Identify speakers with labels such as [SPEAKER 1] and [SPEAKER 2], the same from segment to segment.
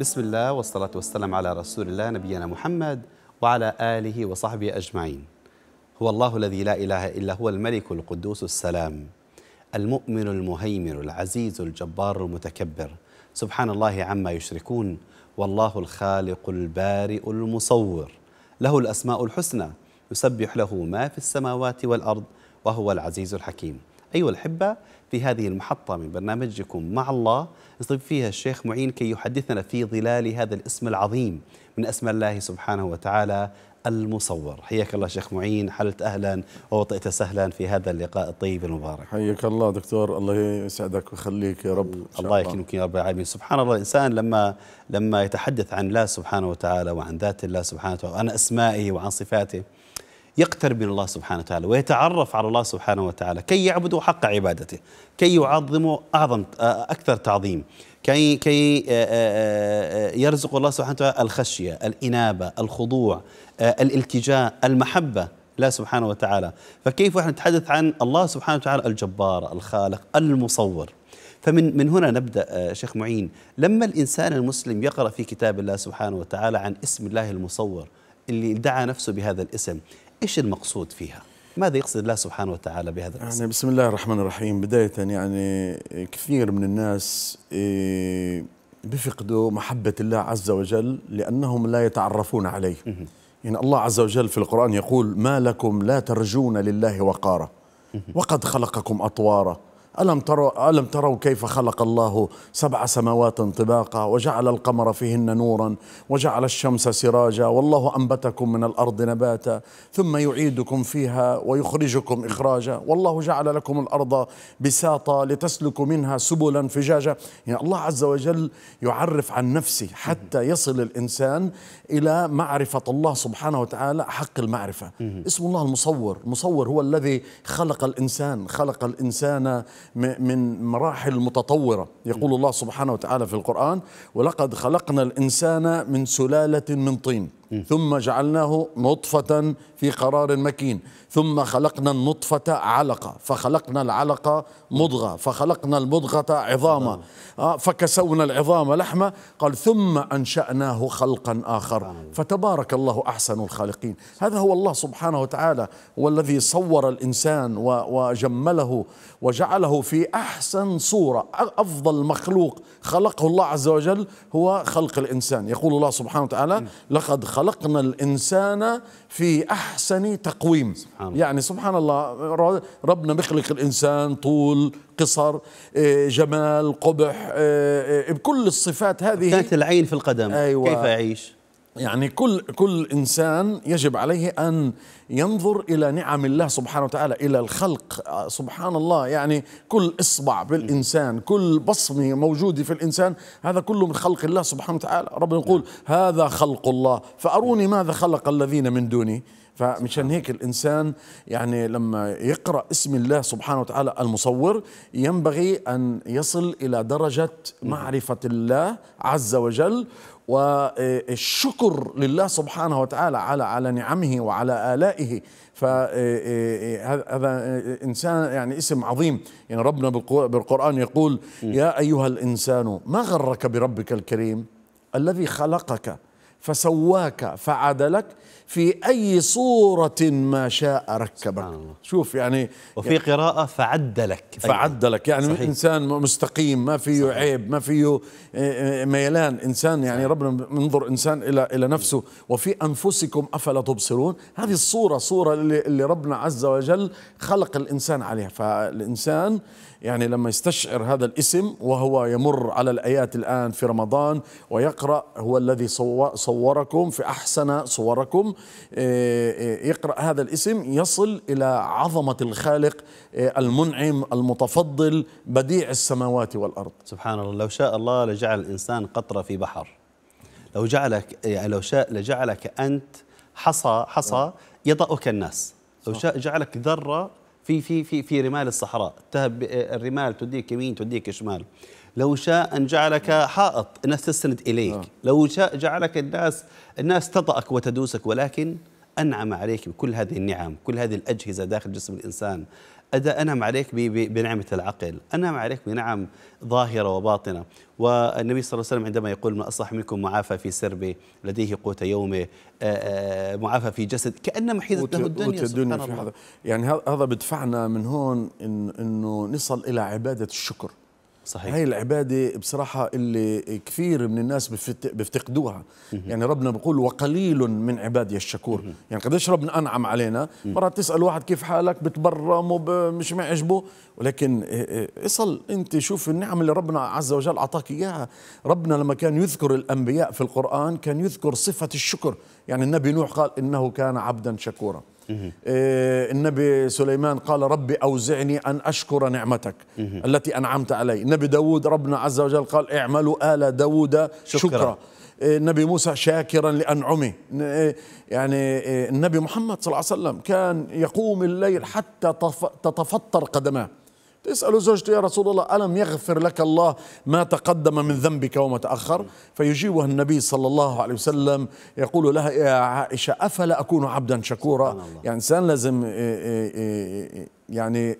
[SPEAKER 1] بسم الله والصلاة والسلام على رسول الله نبينا محمد وعلى آله وصحبه أجمعين هو الله الذي لا إله إلا هو الملك القدوس السلام المؤمن المهيمن العزيز الجبار المتكبر سبحان الله عما يشركون والله الخالق البارئ المصور له الأسماء الحسنى يسبح له ما في السماوات والأرض وهو العزيز الحكيم أيها الأحبة في هذه المحطة من برنامجكم مع الله نستضيف فيها الشيخ معين كي يحدثنا في ظلال هذا الاسم العظيم من أسماء الله سبحانه وتعالى المصور حياك الله شيخ معين حلت أهلا ووطئت سهلا في هذا اللقاء الطيب المبارك حياك الله دكتور الله يسعدك ويخليك يا رب الله يكرمك يا رب العالمين سبحان الله الإنسان لما لما يتحدث عن الله سبحانه وتعالى وعن ذات الله سبحانه وتعالى وعن أسمائه وعن صفاته يقترب من الله سبحانه وتعالى ويتعرف على الله سبحانه وتعالى كي يعبدوا حق عبادته كي يعظموا أعظم آه، أكثر تعظيم كي كي آه، آه، يرزق الله سبحانه وتعالى الخشية الإنابة الخضوع الالتجاء المحبة لا سبحانه وتعالى فكيف نحن نتحدث عن الله سبحانه وتعالى الجبار الخالق المصور فمن من هنا نبدا شيخ معين لما الانسان المسلم يقرا في كتاب الله سبحانه وتعالى عن اسم الله المصور اللي دعا نفسه بهذا الاسم إيش المقصود فيها؟ ماذا يقصد الله سبحانه وتعالى بهذا القصد؟
[SPEAKER 2] يعني بسم الله الرحمن الرحيم بداية يعني كثير من الناس إيه، بفقدوا محبة الله عز وجل لأنهم لا يتعرفون عليه يعني الله عز وجل في القرآن يقول ما لكم لا ترجون لله وقارا وقد خلقكم أطوارا ألم تروا, ألم تروا كيف خلق الله سبع سماوات طباقا وجعل القمر فيهن نورا وجعل الشمس سراجا والله أنبتكم من الأرض نباتا ثم يعيدكم فيها ويخرجكم إخراجا والله جعل لكم الأرض بساطا لتسلكوا منها سبلا فجاجا يعني الله عز وجل يعرف عن نفسه حتى يصل الإنسان إلى معرفة الله سبحانه وتعالى حق المعرفة اسم الله المصور المصور هو الذي خلق الإنسان خلق الإنسان من مراحل متطورة يقول الله سبحانه وتعالى في القرآن ولقد خلقنا الإنسان من سلالة من طين ثم جعلناه نطفة في قرار مكين ثم خلقنا النطفة علقة فخلقنا العلقة مضغة فخلقنا المضغة عظاما نعم. آه، فكسونا العظام لحمة قال ثم أنشأناه خلقا آخر نعم. فتبارك الله أحسن الخالقين هذا هو الله سبحانه وتعالى هو الذي صور الإنسان وجمله وجعله في أحسن صورة أفضل مخلوق خلقه الله عز وجل هو خلق الإنسان يقول الله سبحانه وتعالى نعم. لقد خلقنا الإنسان في أحسن تقويم سبحان يعني سبحان الله ربنا بيخلق الإنسان طول قصر آه، جمال قبح آه، آه، بكل الصفات هذه كانت العين في القدم أيوة. كيف يعيش يعني كل كل انسان يجب عليه ان ينظر الى نعم الله سبحانه وتعالى الى الخلق سبحان الله يعني كل اصبع بالانسان كل بصمه موجوده في الانسان هذا كله من خلق الله سبحانه وتعالى ربنا يقول هذا خلق الله فاروني ماذا خلق الذين من دوني فمشان هيك الإنسان يعني لما يقرأ اسم الله سبحانه وتعالى المصور ينبغي أن يصل إلى درجة معرفة الله عز وجل والشكر لله سبحانه وتعالى على على نعمه وعلى آلائه فهذا آه، آه، آه، إنسان يعني اسم عظيم يعني ربنا بالقرآن يقول يا أيها الإنسان ما غرك بربك الكريم الذي خلقك فسواك فعدلك في أي صورة ما شاء ركبك شوف يعني وفي يعني قراءة فعدلك أيوة. فعدلك يعني صحيح. إنسان مستقيم ما فيه صحيح. عيب ما فيه آه، آه، ميلان إنسان يعني صحيح. ربنا منظر إنسان إلى إلى نفسه وفي أنفسكم أفلا تبصرون هذه الصورة صورة اللي, اللي ربنا عز وجل خلق الإنسان عليها فالإنسان يعني لما يستشعر هذا الاسم وهو يمر على الآيات الآن في رمضان ويقرأ هو الذي صوركم في أحسن صوركم يقرأ آه، آه، هذا الاسم يصل إلى عظمة الخالق آه، المنعم المتفضل بديع السماوات والأرض سبحان الله لو شاء الله لجعل الإنسان
[SPEAKER 1] قطرة في بحر لو جعلك يعني لو شاء لجعلك أنت حصى حصى يطأك الناس لو شاء جعلك ذرة في في في في رمال الصحراء تهب الرمال توديك يمين توديك شمال لو شاء أن جعلك حائط الناس تستند إليك آه. لو شاء جعلك الناس الناس تطأك وتدوسك ولكن أنعم عليك بكل هذه النعم كل هذه الأجهزة داخل جسم الإنسان أنعم عليك بنعمة العقل أنعم عليك بنعم ظاهرة وباطنة والنبي صلى الله عليه وسلم عندما يقول من أصلح منكم معافى في سربه لديه قوت يومه آه، آه، معافى في
[SPEAKER 2] جسد كأنما حيزت له الدنيا, الدنيا سبحان الله يعني هذا بدفعنا من هون إن أنه نصل إلى عبادة الشكر صحيح هاي العبادة بصراحة اللي كثير من الناس بيفتقدوها يعني ربنا بيقول وقليل من عبادي الشكور يعني قديش ربنا أنعم علينا مرات تسأل واحد كيف حالك بتبرم ومش معجبه ولكن اصل أنت شوف النعم اللي ربنا عز وجل أعطاك إياها ربنا لما كان يذكر الأنبياء في القرآن كان يذكر صفة الشكر يعني النبي نوح قال إنه كان عبدا شكورا إيه، النبي سليمان قال ربي أوزعني أن أشكر نعمتك التي أنعمت علي النبي داود ربنا عز وجل قال اعملوا آل داود شكرا إيه، النبي موسى شاكرا لأنعمه إيه، يعني النبي محمد صلى الله عليه وسلم كان يقوم الليل حتى تتفطر قدماه تسأل زوجته يا رسول الله ألم يغفر لك الله ما تقدم من ذنبك وما تأخر فيجيبها النبي صلى الله عليه وسلم يقول لها يا عائشة أفلا أكون عبدا شكورا يعني إنسان لازم آه، آه، آه، يعني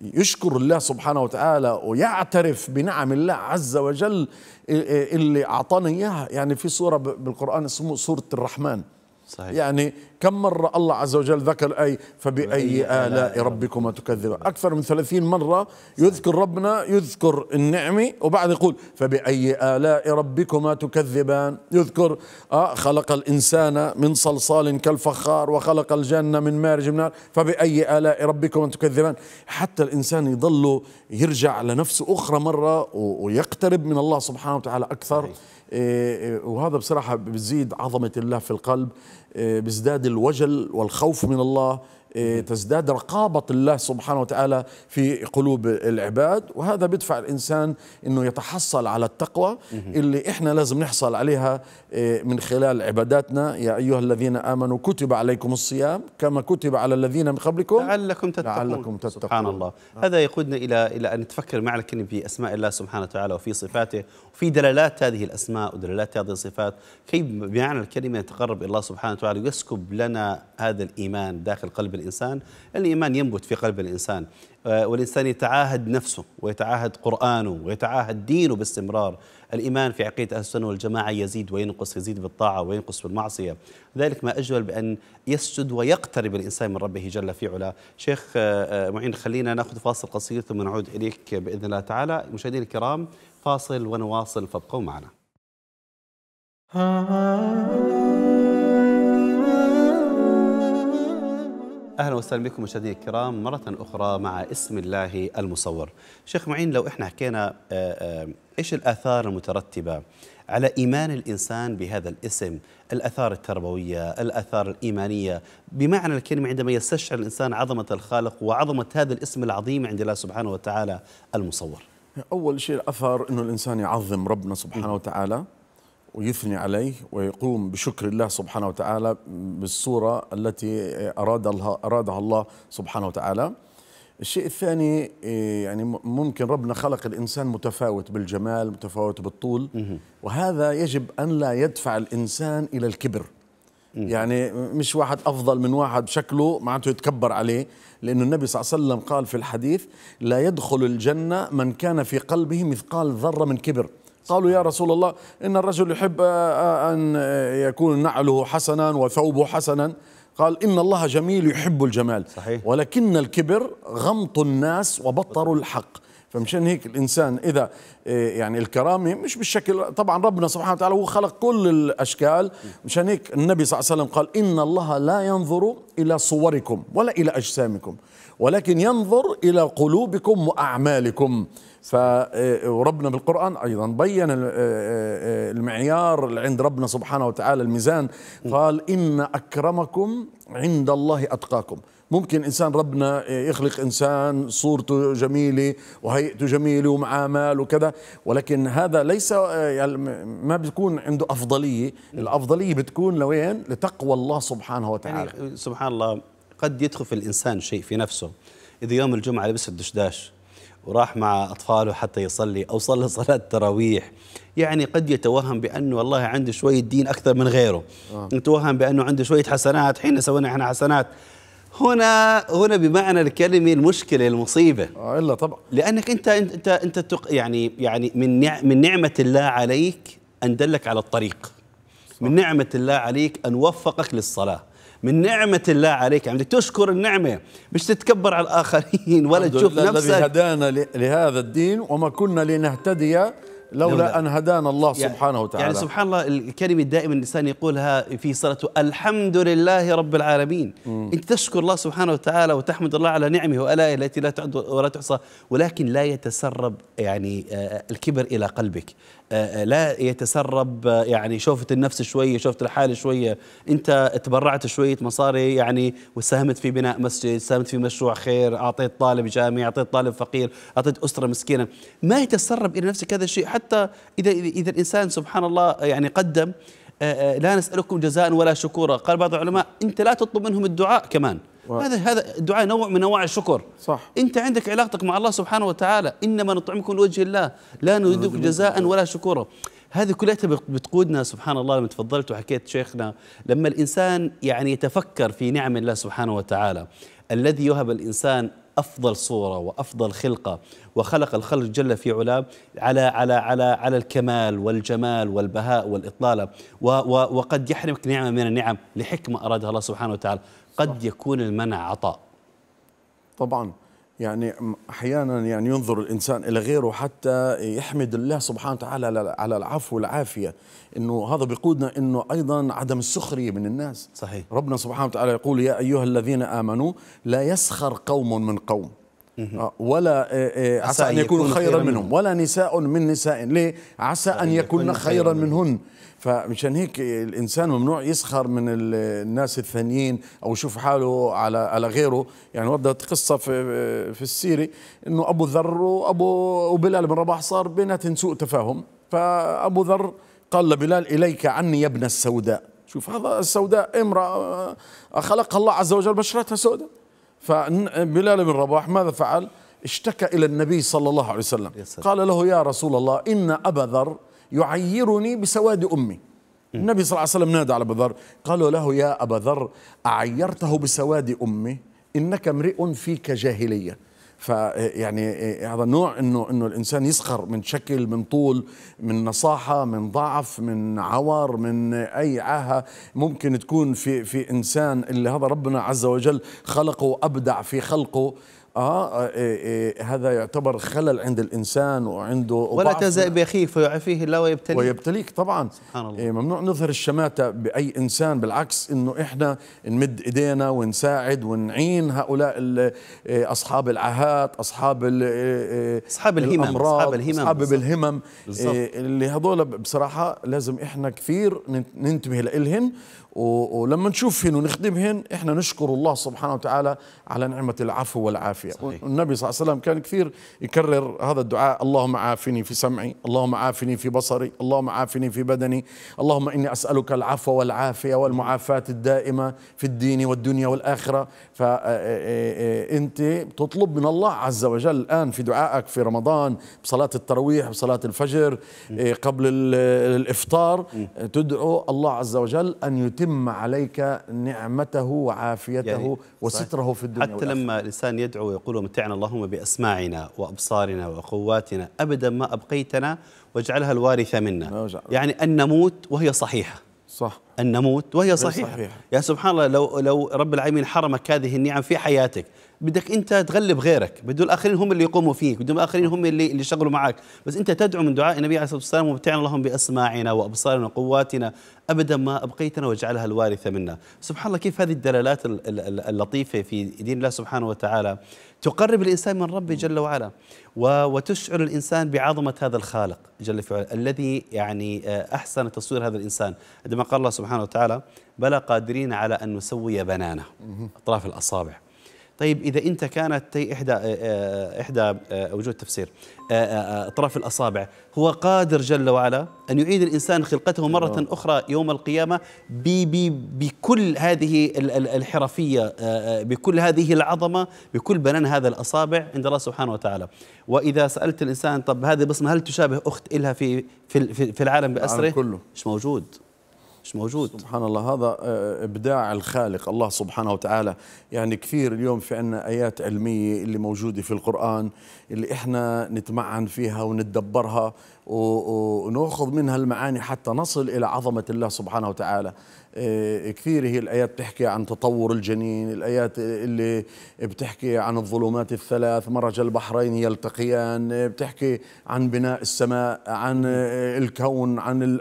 [SPEAKER 2] يشكر الله سبحانه وتعالى ويعترف بنعم الله عز وجل اللي أعطانا إياها يعني في سورة بالقرآن اسمه سورة الرحمن صحيح. يعني كم مرة الله عز وجل ذكر أي فبأي آلاء ربكما تكذبان أكثر من ثلاثين مرة يذكر ربنا يذكر النعمة وبعد يقول فبأي آلاء ربكما تكذبان يذكر آه خلق الإنسان من صلصال كالفخار وخلق الجنة من مارج من نار فبأي آلاء ربكما تكذبان حتى الإنسان يضل يرجع لنفسه أخرى مرة ويقترب من الله سبحانه وتعالى أكثر صحيح. إيه، إيه، وهذا بصراحة بزيد عظمة الله في القلب إيه، بيزداد الوجل والخوف من الله إيه، تزداد رقابة الله سبحانه وتعالى في قلوب العباد وهذا بدفع الإنسان أنه يتحصل على التقوى اللي إحنا لازم نحصل عليها إيه، من خلال عباداتنا يا أيها الذين آمنوا كتب عليكم الصيام كما كتب على الذين من قبلكم لعلكم تتقون, لعلكم تتقون. سبحان الله
[SPEAKER 1] هذا يقودنا إلى إلى أن نتفكر مع الكل في أسماء الله سبحانه وتعالى وفي صفاته وفي دلالات هذه الأسماء ودلالات هذه الصفات كيف بمعنى الكلمة نتقرب إلى الله سبحانه وتعالى يسكب لنا هذا الإيمان داخل قلب الإنسان الإنسان الإيمان ينبت في قلب الإنسان آه، والإنسان يتعاهد نفسه ويتعاهد قرآنه ويتعاهد دينه باستمرار الإيمان في عقيدة أهل السنة والجماعة يزيد وينقص يزيد بالطاعة وينقص بالمعصية ذلك ما أجمل بأن يسجد ويقترب الإنسان من ربه جل في علا شيخ آه، آه، معين خلينا نأخذ فاصل قصير ثم نعود إليك بإذن الله تعالى المشاهدين الكرام فاصل ونواصل فابقوا معنا اهلا وسهلا بكم مشاهدينا الكرام مره اخرى مع اسم الله المصور. شيخ معين لو احنا حكينا آه، آه، ايش الاثار المترتبه على ايمان الانسان بهذا الاسم، الاثار التربويه، الاثار الايمانيه، بمعنى الكلمه عندما يستشعر الانسان عظمه الخالق وعظمه هذا الاسم العظيم عند
[SPEAKER 2] الله سبحانه وتعالى المصور. اول شيء اثر انه الانسان يعظم ربنا سبحانه وتعالى ويثني عليه ويقوم بشكر الله سبحانه وتعالى بالصورة التي أرادها, أرادها الله سبحانه وتعالى الشيء الثاني إيه، يعني ممكن ربنا خلق الإنسان متفاوت بالجمال متفاوت بالطول وهذا يجب أن لا يدفع الإنسان إلى الكبر يعني مش واحد أفضل من واحد شكله معناته يتكبر عليه لأن النبي صلى الله عليه وسلم قال في الحديث لا يدخل الجنة من كان في قلبه مثقال ذرة من كبر قالوا يا رسول الله إن الرجل يحب آه، آه، أن آه، يكون نعله حسنا وثوبه حسنا قال إن الله جميل يحب الجمال صحيح. ولكن الكبر غمط الناس وبطر الحق فمشان هيك الانسان اذا يعني الكرامه مش بالشكل طبعا ربنا سبحانه وتعالى هو خلق كل الاشكال مشان هيك النبي صلى الله عليه وسلم قال ان الله لا ينظر الى صوركم ولا الى اجسامكم ولكن ينظر الى قلوبكم واعمالكم فربنا آه، آه، بالقرآن أيضا بين آه، المعيار اللي عند ربنا سبحانه وتعالى الميزان قال إن أكرمكم عند الله أتقاكم ممكن إنسان ربنا يخلق إنسان صورته جميلة وهيئته جميلة ومعاه مال وكذا ولكن هذا ليس يعني ما بتكون عنده أفضلية الأفضلية بتكون لوين لتقوى الله سبحانه وتعالى
[SPEAKER 1] يعني سبحان الله قد يدخل في الإنسان شيء في نفسه إذا يوم الجمعة لبس الدشداش وراح مع أطفاله حتى يصلي أو صلى صلاة تراويح يعني قد يتوهم بأنه والله عنده شوية دين أكثر من غيره آه. يتوهم بأنه عنده شوية حسنات حين سوينا إحنا حسنات هنا هنا بمعنى الكلمه المشكله المصيبه اه الا طبعا لانك انت انت انت تق يعني يعني من من نعمه الله عليك ان دلك على الطريق صح. من نعمه الله عليك ان وفقك للصلاه
[SPEAKER 2] من نعمة الله عليك يعني تشكر النعمة مش تتكبر على الآخرين ولا تشوف نفسك الذي هدانا لهذا الدين وما كنا لنهتدي لولا أن هدانا الله
[SPEAKER 1] يعني سبحانه وتعالى يعني سبحان الله الكلمة دائما الإنسان يقولها في صلاته الحمد لله رب العالمين أنت تشكر الله سبحانه وتعالى وتحمد الله على نعمه وآلائه التي لا تعد ولا تحصى ولكن لا يتسرب يعني آه، الكبر إلى قلبك آه، آه، لا يتسرب آه، يعني شوفت النفس شوية شوفت الحال شوية أنت تبرعت شوية مصاري يعني وساهمت في بناء مسجد ساهمت في مشروع خير أعطيت طالب جامعي أعطيت طالب فقير أعطيت أسرة مسكينة ما يتسرب إلى نفسك هذا الشيء حتى إذا, إذا الإنسان سبحان الله يعني قدم آه، آه، لا نسألكم جزاء ولا شكورا قال بعض العلماء أنت لا تطلب منهم الدعاء كمان و... هذا هذا الدعاء نوع من انواع الشكر صح انت عندك علاقتك مع الله سبحانه وتعالى انما نطعمكم لوجه الله لا نريدكم جزاء ولا شكورا هذه كلها بتقودنا سبحان الله لما تفضلت وحكيت شيخنا لما الانسان يعني يتفكر في نعم الله سبحانه وتعالى الذي يهب الانسان افضل صوره وافضل خلقه وخلق الخلق جل في علاه على على على على الكمال والجمال والبهاء والاطلاله وقد يحرمك نعمه من النعم لحكمه ارادها الله سبحانه وتعالى قد يكون المنع
[SPEAKER 2] عطاء طبعا يعني احيانا يعني ينظر الانسان الى غيره حتى يحمد الله سبحانه وتعالى على العفو والعافيه انه هذا بيقودنا انه ايضا عدم السخريه من الناس صحيح ربنا سبحانه وتعالى يقول يا ايها الذين امنوا لا يسخر قوم من قوم آه، ولا آه، آه، عسى أن يكون خيرا منهم ولا نساء من نساء ليه عسى أن يكون خيرا منهن فمشان هيك الانسان ممنوع يسخر من الناس الثانيين او يشوف حاله على على غيره يعني وردت قصه في في السيره انه ابو ذر وابو وبلال بن رباح صار بيناتهم سوء تفاهم فابو ذر قال لبلال اليك عني يا ابن السوداء شوف هذا السوداء امراه خلقها الله عز وجل بشرتها سوداء فبلال بن رباح ماذا فعل اشتكى إلى النبي صلى الله عليه وسلم قال له يا رسول الله إن أبا ذر يعيرني بسواد أمي النبي صلى الله عليه وسلم نادى على أبا ذر قال له يا أبا ذر أعيرته بسواد أمي إنك امرئ فيك جاهلية فيعني إيه، هذا النوع انه انه الانسان يسخر من شكل من طول من نصاحه من ضعف من عور من اي عاهه ممكن تكون في في انسان اللي هذا ربنا عز وجل خلقه وابدع في خلقه آه،, اه إيه إيه هذا يعتبر خلل عند الانسان وعنده ولا تزأ باخيه فيعفيه الله ويبتليك ويبتليك طبعا سبحان الله. إيه ممنوع نظهر الشماته باي انسان بالعكس انه احنا نمد ايدينا ونساعد ونعين هؤلاء إيه، اصحاب العاهات اصحاب إيه، إيه، اصحاب الهمم الأمراض اصحاب الهمم اصحاب الهمم اللي هذول بصراحه لازم احنا كثير ننتبه لهم ولما نشوفهن ونخدمهن احنا نشكر الله سبحانه وتعالى على نعمه العفو والعافيه صحيح. والنبي صلى الله عليه وسلم كان كثير يكرر هذا الدعاء اللهم عافني في سمعي اللهم عافني في بصري اللهم عافني في بدني اللهم اني اسالك العفو والعافيه والمعافاه الدائمه في الدين والدنيا والاخره فانت تطلب من الله عز وجل الان في دعائك في رمضان بصلاه التراويح بصلاه الفجر إيه، قبل الافطار تدعو الله عز وجل ان يتم يتم عليك نعمته وعافيته يعني وستره في الدنيا حتى لما
[SPEAKER 1] الإنسان يدعو ويقول متعنا اللهم بأسماعنا وأبصارنا وقواتنا أبدا ما أبقيتنا واجعلها الوارثة منا يعني أن نموت وهي صحيحة صح أن نموت وهي صحيحة, صحيحة. يا سبحان الله لو, لو رب العالمين حرمك هذه النعم في حياتك بدك انت تغلب غيرك بده الاخرين هم اللي يقوموا فيك بده الاخرين هم اللي اللي يشتغلوا معك بس انت تدعو من دعاء النبي عليه الصلاه والسلام ومتعنا اللهم باسماعنا وابصارنا وقواتنا ابدا ما ابقيتنا واجعلها الوارثه منا سبحان الله كيف هذه الدلالات اللطيفه في دين الله سبحانه وتعالى تقرب الانسان من ربه جل وعلا وتشعر الانسان بعظمه هذا الخالق جل في الذي يعني آه، احسن تصوير هذا الانسان عندما قال الله سبحانه وتعالى بلى قادرين على ان نسوي بنانه اطراف الاصابع طيب إذا أنت كانت إحدى آه، آه، إحدى آه، وجوه التفسير أطراف الأصابع هو قادر جل وعلا أن يعيد الإنسان خلقته مرة أخرى يوم القيامة بي بي بكل هذه الحرفية بكل هذه العظمة بكل بنان هذا الأصابع عند الله سبحانه وتعالى وإذا سألت الإنسان طب هذه بصمة هل تشابه أخت إلها في في, في العالم بأسره؟
[SPEAKER 2] كله مش موجود مش موجود سبحان الله هذا آه، ابداع الخالق الله سبحانه وتعالى يعني كثير اليوم في عنا ايات علميه اللي موجوده في القران اللي احنا نتمعن فيها ونتدبرها ونأخذ منها المعاني حتى نصل إلى عظمة الله سبحانه وتعالى إيه، كثير هي الآيات بتحكي عن تطور الجنين الآيات اللي بتحكي عن الظلمات الثلاث مرج البحرين يلتقيان بتحكي عن بناء السماء عن الكون عن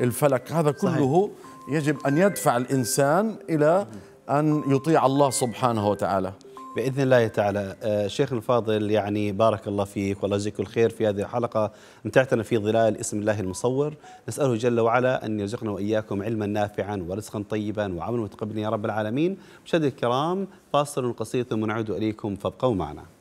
[SPEAKER 2] الفلك هذا كله صحيح. يجب أن يدفع الإنسان إلى أن يطيع الله سبحانه وتعالى باذن الله تعالى الشيخ آه، الفاضل
[SPEAKER 1] يعني بارك الله فيك والله يجزيك الخير في هذه الحلقه متعتنا في ظلال اسم الله المصور نساله جل وعلا ان يرزقنا واياكم علما نافعا ورزقا طيبا وعملا متقبلا يا رب العالمين مشاهدينا الكرام فاصل قصير ثم نعود اليكم فابقوا معنا